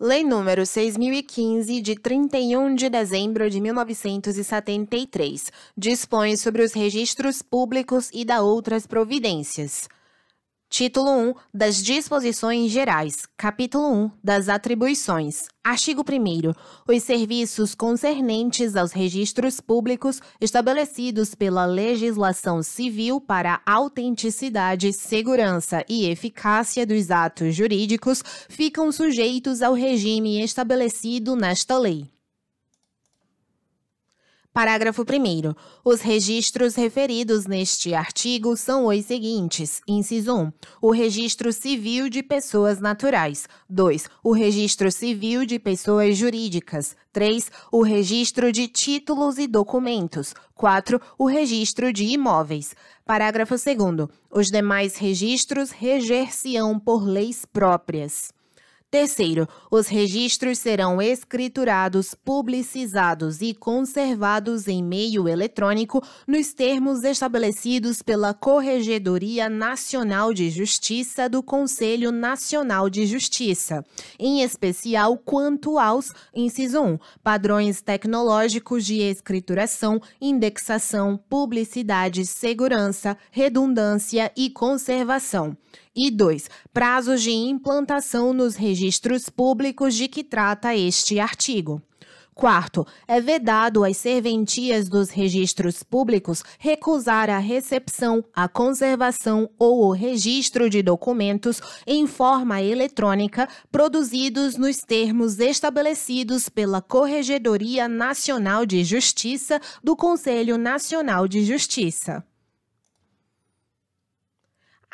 Lei número 6015 de 31 de dezembro de 1973 dispõe sobre os registros públicos e da outras providências. Título 1 das Disposições Gerais, Capítulo 1 das Atribuições. Artigo 1. Os serviços concernentes aos registros públicos estabelecidos pela legislação civil para autenticidade, segurança e eficácia dos atos jurídicos ficam sujeitos ao regime estabelecido nesta lei. Parágrafo 1. Os registros referidos neste artigo são os seguintes: inciso 1. O registro civil de pessoas naturais. 2. O registro civil de pessoas jurídicas. 3. O registro de títulos e documentos. 4. O registro de imóveis. Parágrafo 2. Os demais registros reger-se-ão por leis próprias. Terceiro, os registros serão escriturados, publicizados e conservados em meio eletrônico nos termos estabelecidos pela Corregedoria Nacional de Justiça do Conselho Nacional de Justiça, em especial quanto aos, inciso 1, padrões tecnológicos de escrituração, indexação, publicidade, segurança, redundância e conservação. E dois, prazos de implantação nos registros públicos de que trata este artigo. Quarto, é vedado às serventias dos registros públicos recusar a recepção, a conservação ou o registro de documentos em forma eletrônica produzidos nos termos estabelecidos pela Corregedoria Nacional de Justiça do Conselho Nacional de Justiça.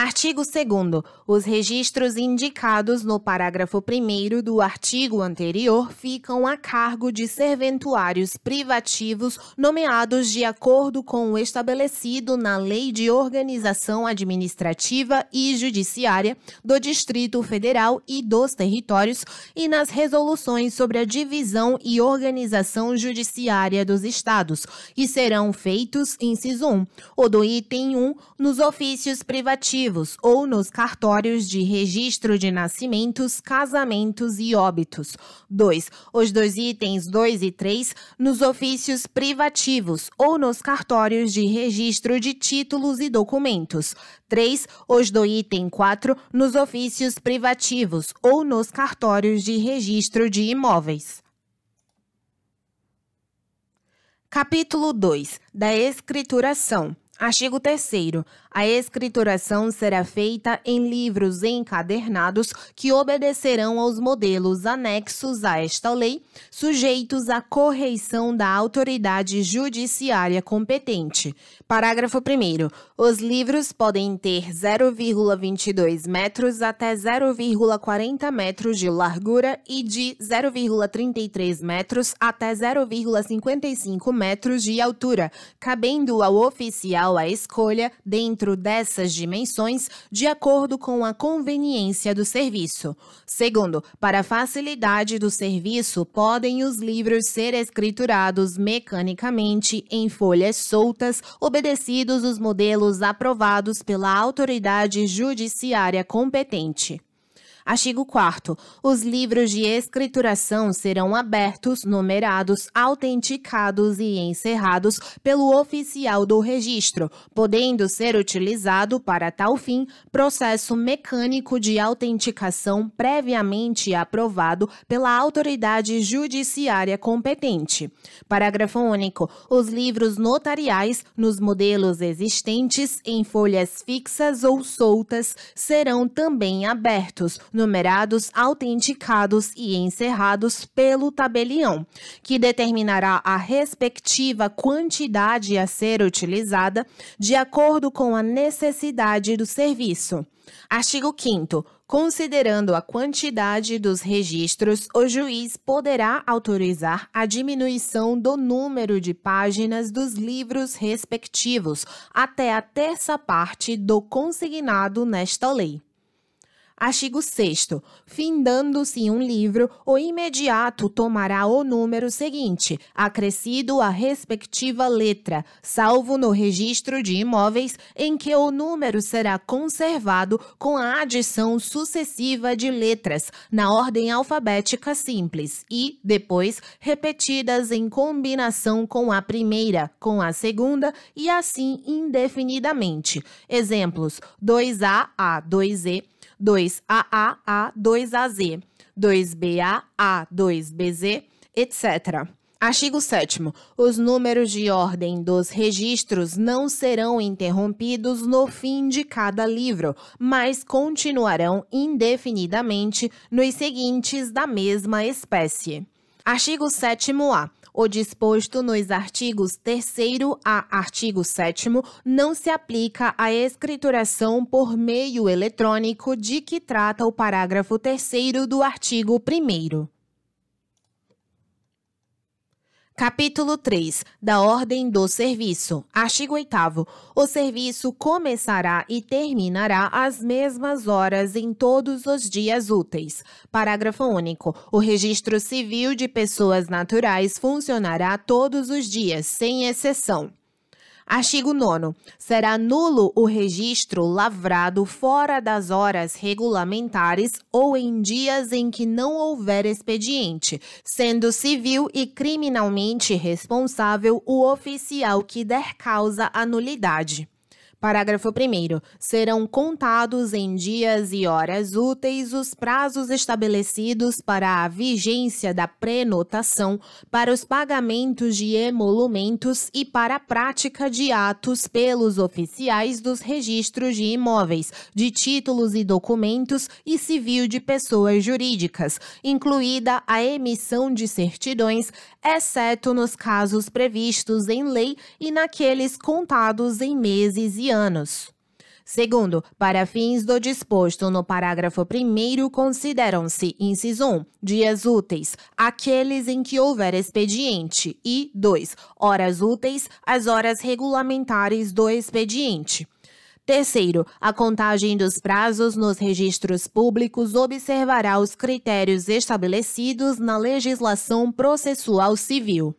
Artigo 2. Os registros indicados no parágrafo 1 do artigo anterior ficam a cargo de serventuários privativos nomeados de acordo com o estabelecido na Lei de Organização Administrativa e Judiciária do Distrito Federal e dos Territórios e nas resoluções sobre a divisão e organização judiciária dos Estados, e serão feitos, inciso 1, ou do item 1, nos ofícios privativos ativos ou nos cartórios de registro de nascimentos, casamentos e óbitos. 2. Os dois itens 2 e 3 nos ofícios privativos ou nos cartórios de registro de títulos e documentos. 3. Os do item 4 nos ofícios privativos ou nos cartórios de registro de imóveis. Capítulo 2 da Escrituração. Artigo 3. A escrituração será feita em livros encadernados que obedecerão aos modelos anexos a esta lei, sujeitos à correição da autoridade judiciária competente. Parágrafo 1. Os livros podem ter 0,22 metros até 0,40 metros de largura e de 0,33 metros até 0,55 metros de altura, cabendo ao oficial a escolha, dentro dentro dessas dimensões de acordo com a conveniência do serviço. Segundo, para facilidade do serviço, podem os livros ser escriturados mecanicamente em folhas soltas, obedecidos os modelos aprovados pela autoridade judiciária competente. Artigo 4. Os livros de escrituração serão abertos, numerados, autenticados e encerrados pelo oficial do registro, podendo ser utilizado para tal fim processo mecânico de autenticação previamente aprovado pela autoridade judiciária competente. Parágrafo único. Os livros notariais, nos modelos existentes, em folhas fixas ou soltas, serão também abertos numerados, autenticados e encerrados pelo tabelião, que determinará a respectiva quantidade a ser utilizada de acordo com a necessidade do serviço. Artigo 5. Considerando a quantidade dos registros, o juiz poderá autorizar a diminuição do número de páginas dos livros respectivos até a terça parte do consignado nesta lei. Artigo 6. Findando-se um livro, o imediato tomará o número seguinte, acrescido à respectiva letra, salvo no registro de imóveis, em que o número será conservado com a adição sucessiva de letras, na ordem alfabética simples, e, depois, repetidas em combinação com a primeira, com a segunda e assim indefinidamente. Exemplos: 2A a 2E. 2AA-2AZ, 2BA-A-2BZ, etc. Artigo 7. Os números de ordem dos registros não serão interrompidos no fim de cada livro, mas continuarão indefinidamente nos seguintes da mesma espécie. Artigo 7A. O disposto nos artigos 3 a artigo 7 não se aplica à escrituração por meio eletrônico de que trata o parágrafo 3 do artigo 1. Capítulo 3 da Ordem do Serviço. Artigo 8. O serviço começará e terminará às mesmas horas em todos os dias úteis. Parágrafo único. O registro civil de pessoas naturais funcionará todos os dias, sem exceção. Artigo 9. Será nulo o registro lavrado fora das horas regulamentares ou em dias em que não houver expediente, sendo civil e criminalmente responsável o oficial que der causa à nulidade. Parágrafo 1. Serão contados em dias e horas úteis os prazos estabelecidos para a vigência da prenotação, para os pagamentos de emolumentos e para a prática de atos pelos oficiais dos registros de imóveis, de títulos e documentos e civil de pessoas jurídicas, incluída a emissão de certidões, exceto nos casos previstos em lei e naqueles contados em meses e anos. Segundo, para fins do disposto no parágrafo 1, consideram-se, inciso 1, dias úteis, aqueles em que houver expediente, e 2, horas úteis, as horas regulamentares do expediente. Terceiro, a contagem dos prazos nos registros públicos observará os critérios estabelecidos na legislação processual civil.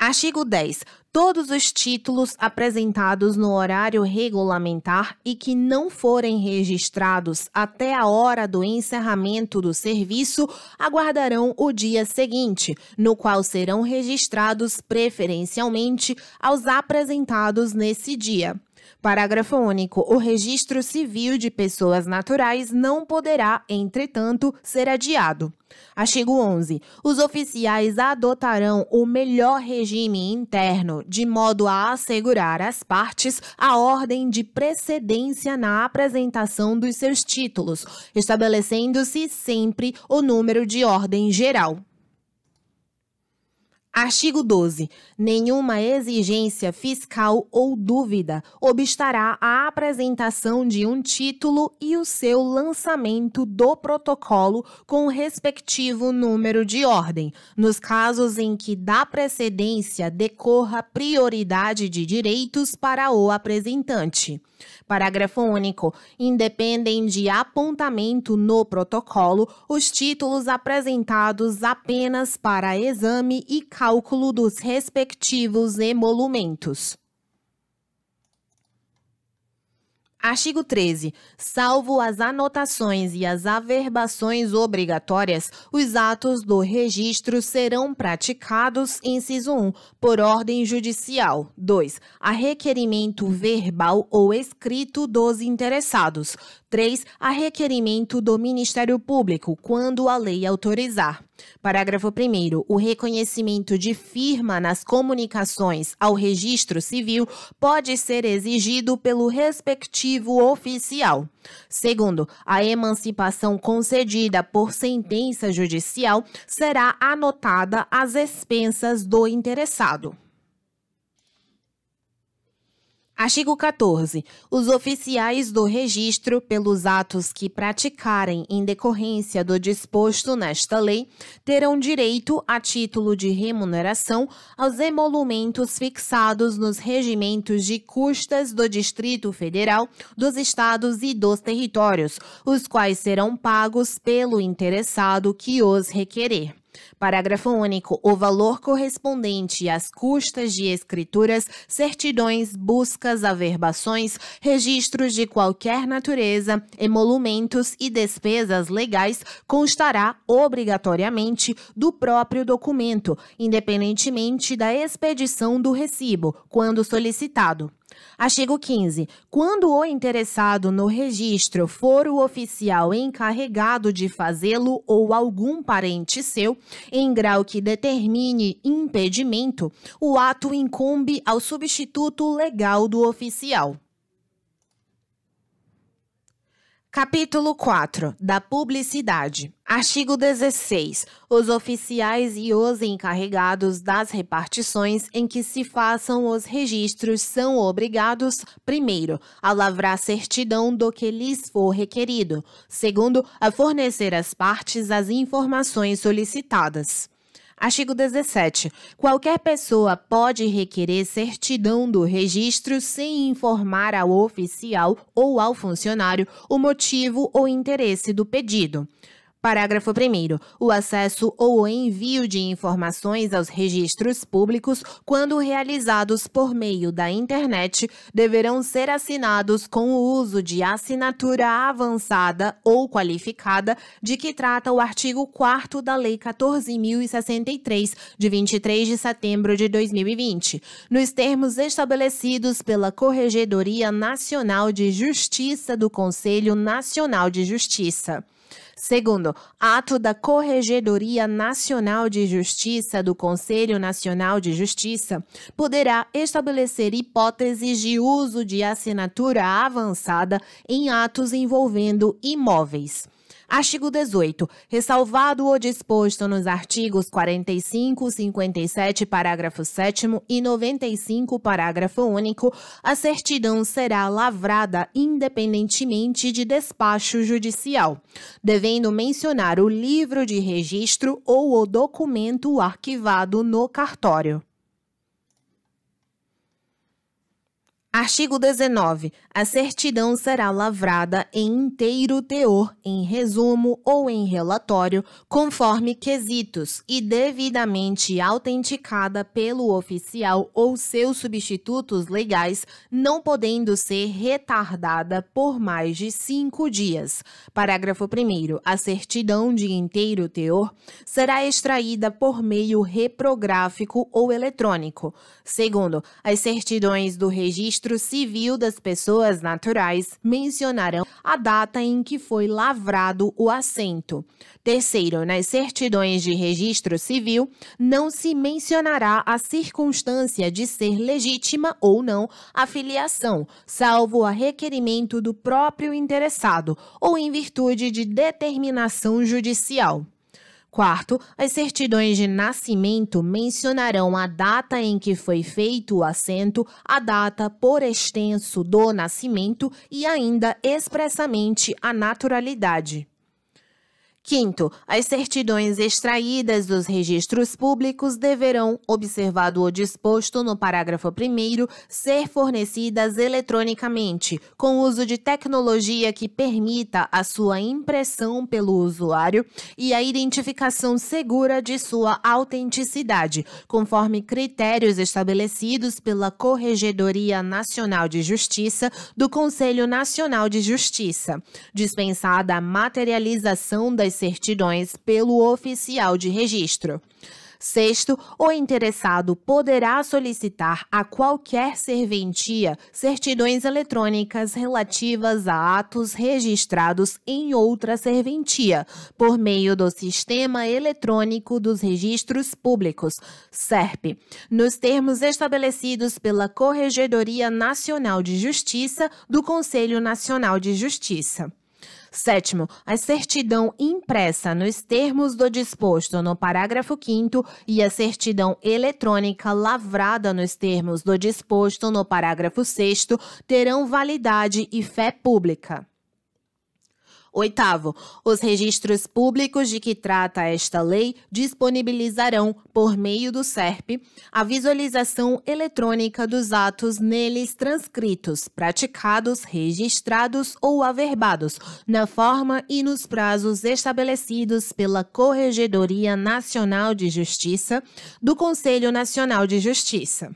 Artigo 10 todos os títulos apresentados no horário regulamentar e que não forem registrados até a hora do encerramento do serviço aguardarão o dia seguinte, no qual serão registrados preferencialmente aos apresentados nesse dia. Parágrafo único. O registro civil de pessoas naturais não poderá, entretanto, ser adiado. Artigo 11. Os oficiais adotarão o melhor regime interno de modo a assegurar às partes a ordem de precedência na apresentação dos seus títulos, estabelecendo-se sempre o número de ordem geral. Artigo 12. Nenhuma exigência fiscal ou dúvida obstará a apresentação de um título e o seu lançamento do protocolo com o respectivo número de ordem, nos casos em que da precedência decorra prioridade de direitos para o apresentante. Parágrafo único. Independem de apontamento no protocolo os títulos apresentados apenas para exame e causa cálculo dos respectivos emolumentos. Artigo 13. Salvo as anotações e as averbações obrigatórias, os atos do registro serão praticados, inciso 1, por ordem judicial. 2. A requerimento verbal ou escrito dos interessados. 3. A requerimento do Ministério Público, quando a lei autorizar. Parágrafo 1. O reconhecimento de firma nas comunicações ao registro civil pode ser exigido pelo respectivo oficial. Segundo, a emancipação concedida por sentença judicial será anotada às expensas do interessado. Artigo 14. Os oficiais do registro, pelos atos que praticarem em decorrência do disposto nesta lei, terão direito, a título de remuneração, aos emolumentos fixados nos regimentos de custas do Distrito Federal, dos Estados e dos Territórios, os quais serão pagos pelo interessado que os requerer. Parágrafo único. O valor correspondente às custas de escrituras, certidões, buscas, averbações, registros de qualquer natureza, emolumentos e despesas legais constará obrigatoriamente do próprio documento, independentemente da expedição do recibo, quando solicitado. Artigo ah, 15. Quando o interessado no registro for o oficial encarregado de fazê-lo ou algum parente seu, em grau que determine impedimento, o ato incumbe ao substituto legal do oficial. Capítulo 4 da Publicidade. Artigo 16. Os oficiais e os encarregados das repartições em que se façam os registros são obrigados, primeiro, a lavrar certidão do que lhes for requerido, segundo, a fornecer às partes as informações solicitadas. Artigo 17. Qualquer pessoa pode requerer certidão do registro sem informar ao oficial ou ao funcionário o motivo ou interesse do pedido. Parágrafo 1. O acesso ou o envio de informações aos registros públicos, quando realizados por meio da internet, deverão ser assinados com o uso de assinatura avançada ou qualificada, de que trata o artigo 4 da Lei 14.063, de 23 de setembro de 2020, nos termos estabelecidos pela Corregedoria Nacional de Justiça do Conselho Nacional de Justiça. Segundo, ato da Corregedoria Nacional de Justiça do Conselho Nacional de Justiça poderá estabelecer hipóteses de uso de assinatura avançada em atos envolvendo imóveis. Artigo 18. Ressalvado o disposto nos artigos 45, 57, parágrafo 7 e 95, parágrafo único, a certidão será lavrada independentemente de despacho judicial, devendo mencionar o livro de registro ou o documento arquivado no cartório. Artigo 19. A certidão será lavrada em inteiro teor, em resumo ou em relatório, conforme quesitos e devidamente autenticada pelo oficial ou seus substitutos legais, não podendo ser retardada por mais de cinco dias. Parágrafo 1. A certidão de inteiro teor será extraída por meio reprográfico ou eletrônico. Segundo, as certidões do registro Registro Civil das Pessoas Naturais mencionarão a data em que foi lavrado o assento. Terceiro, nas certidões de registro civil, não se mencionará a circunstância de ser legítima ou não a filiação, salvo a requerimento do próprio interessado ou em virtude de determinação judicial. Quarto, as certidões de nascimento mencionarão a data em que foi feito o assento, a data por extenso do nascimento e ainda expressamente a naturalidade. Quinto, as certidões extraídas dos registros públicos deverão, observado o disposto no parágrafo 1, ser fornecidas eletronicamente, com uso de tecnologia que permita a sua impressão pelo usuário e a identificação segura de sua autenticidade, conforme critérios estabelecidos pela Corregedoria Nacional de Justiça do Conselho Nacional de Justiça, dispensada a materialização das certidões pelo oficial de registro. Sexto, o interessado poderá solicitar a qualquer serventia certidões eletrônicas relativas a atos registrados em outra serventia, por meio do Sistema Eletrônico dos Registros Públicos, SERP, nos termos estabelecidos pela Corregedoria Nacional de Justiça do Conselho Nacional de Justiça. Sétimo, a certidão impressa nos termos do disposto no parágrafo 5 e a certidão eletrônica lavrada nos termos do disposto no parágrafo 6 terão validade e fé pública. Oitavo, os registros públicos de que trata esta lei disponibilizarão, por meio do SERP, a visualização eletrônica dos atos neles transcritos, praticados, registrados ou averbados, na forma e nos prazos estabelecidos pela Corregedoria Nacional de Justiça do Conselho Nacional de Justiça.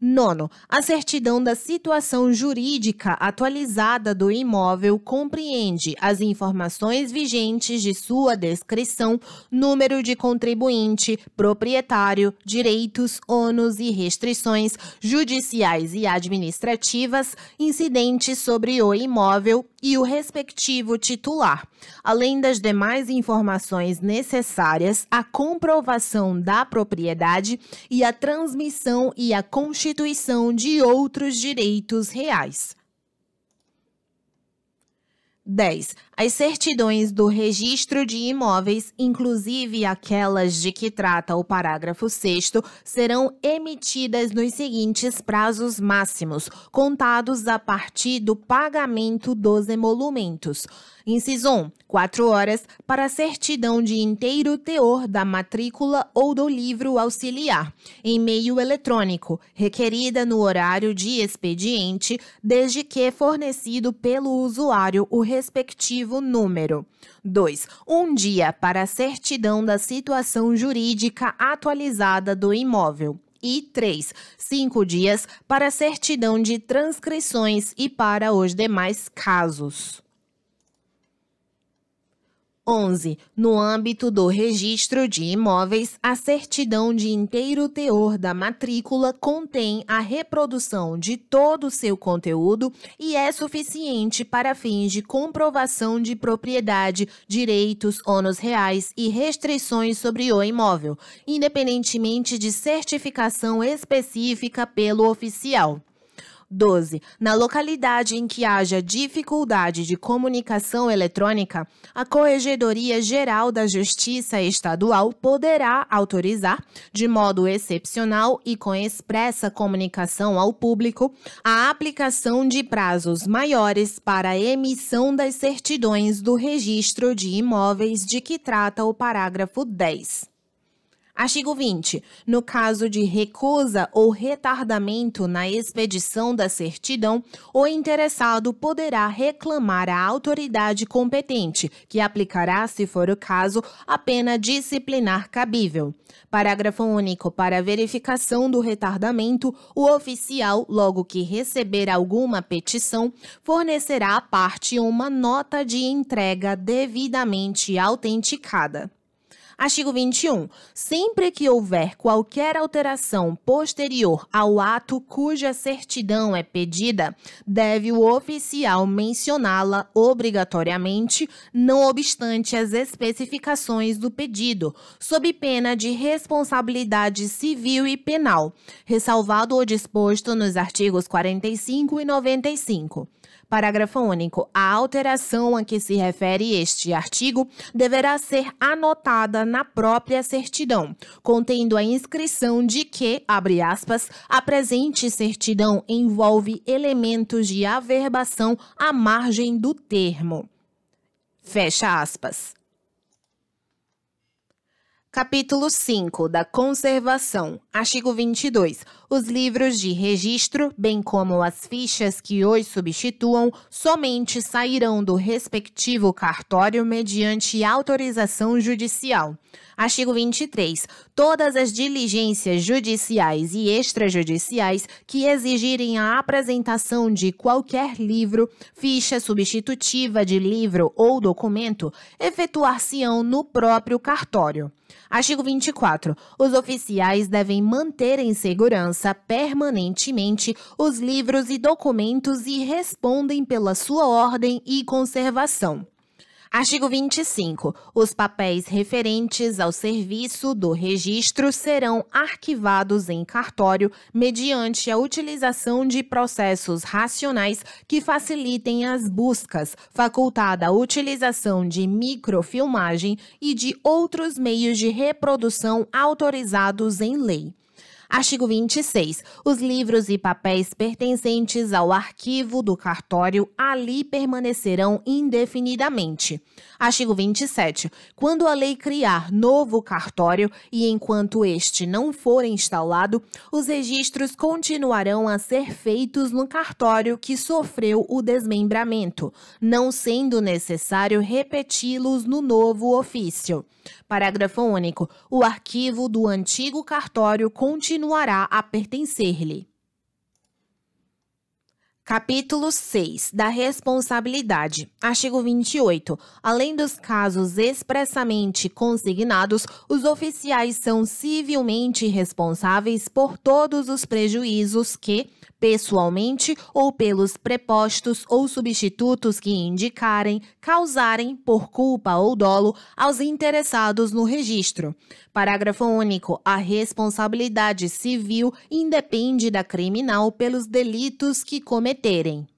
Nono, a certidão da situação jurídica atualizada do imóvel compreende as informações vigentes de sua descrição, número de contribuinte, proprietário, direitos, ônus e restrições judiciais e administrativas incidentes sobre o imóvel e o respectivo titular, além das demais informações necessárias à comprovação da propriedade e à transmissão e à constituição constituição de outros direitos reais. 10. As certidões do registro de imóveis, inclusive aquelas de que trata o parágrafo 6, serão emitidas nos seguintes prazos máximos, contados a partir do pagamento dos emolumentos. Inciso 1, 4 horas para certidão de inteiro teor da matrícula ou do livro auxiliar, em meio eletrônico, requerida no horário de expediente, desde que fornecido pelo usuário o registro respectivo número. 2. Um dia para a certidão da situação jurídica atualizada do imóvel e 3, cinco dias para a certidão de transcrições e para os demais casos. 11. No âmbito do registro de imóveis, a certidão de inteiro teor da matrícula contém a reprodução de todo o seu conteúdo e é suficiente para fins de comprovação de propriedade, direitos, ônus reais e restrições sobre o imóvel, independentemente de certificação específica pelo oficial. 12. Na localidade em que haja dificuldade de comunicação eletrônica, a Corregedoria Geral da Justiça Estadual poderá autorizar, de modo excepcional e com expressa comunicação ao público, a aplicação de prazos maiores para a emissão das certidões do registro de imóveis de que trata o parágrafo 10. Artigo 20. No caso de recusa ou retardamento na expedição da certidão, o interessado poderá reclamar à autoridade competente, que aplicará, se for o caso, a pena disciplinar cabível. Parágrafo único. Para verificação do retardamento, o oficial, logo que receber alguma petição, fornecerá à parte uma nota de entrega devidamente autenticada. Artigo 21. Sempre que houver qualquer alteração posterior ao ato cuja certidão é pedida, deve o oficial mencioná-la obrigatoriamente, não obstante as especificações do pedido, sob pena de responsabilidade civil e penal, ressalvado o disposto nos artigos 45 e 95. Parágrafo único. A alteração a que se refere este artigo deverá ser anotada na própria certidão, contendo a inscrição de que, abre aspas, a presente certidão envolve elementos de averbação à margem do termo. Fecha aspas. Capítulo 5 da Conservação, artigo 22. Os livros de registro, bem como as fichas que hoje substituam, somente sairão do respectivo cartório mediante autorização judicial. Artigo 23. Todas as diligências judiciais e extrajudiciais que exigirem a apresentação de qualquer livro, ficha substitutiva de livro ou documento, efetuar-se-ão no próprio cartório. Artigo 24. Os oficiais devem manter em segurança permanentemente os livros e documentos e respondem pela sua ordem e conservação. Artigo 25. Os papéis referentes ao serviço do registro serão arquivados em cartório mediante a utilização de processos racionais que facilitem as buscas, facultada a utilização de microfilmagem e de outros meios de reprodução autorizados em lei. Artigo 26. Os livros e papéis pertencentes ao arquivo do cartório ali permanecerão indefinidamente. Artigo 27. Quando a lei criar novo cartório e enquanto este não for instalado, os registros continuarão a ser feitos no cartório que sofreu o desmembramento, não sendo necessário repeti-los no novo ofício. Parágrafo único. O arquivo do antigo cartório continua continuará a pertencer-lhe. Capítulo 6 da Responsabilidade. Artigo 28. Além dos casos expressamente consignados, os oficiais são civilmente responsáveis por todos os prejuízos que, pessoalmente ou pelos prepostos ou substitutos que indicarem, causarem, por culpa ou dolo, aos interessados no registro. Parágrafo único. A responsabilidade civil independe da criminal pelos delitos que cometerem.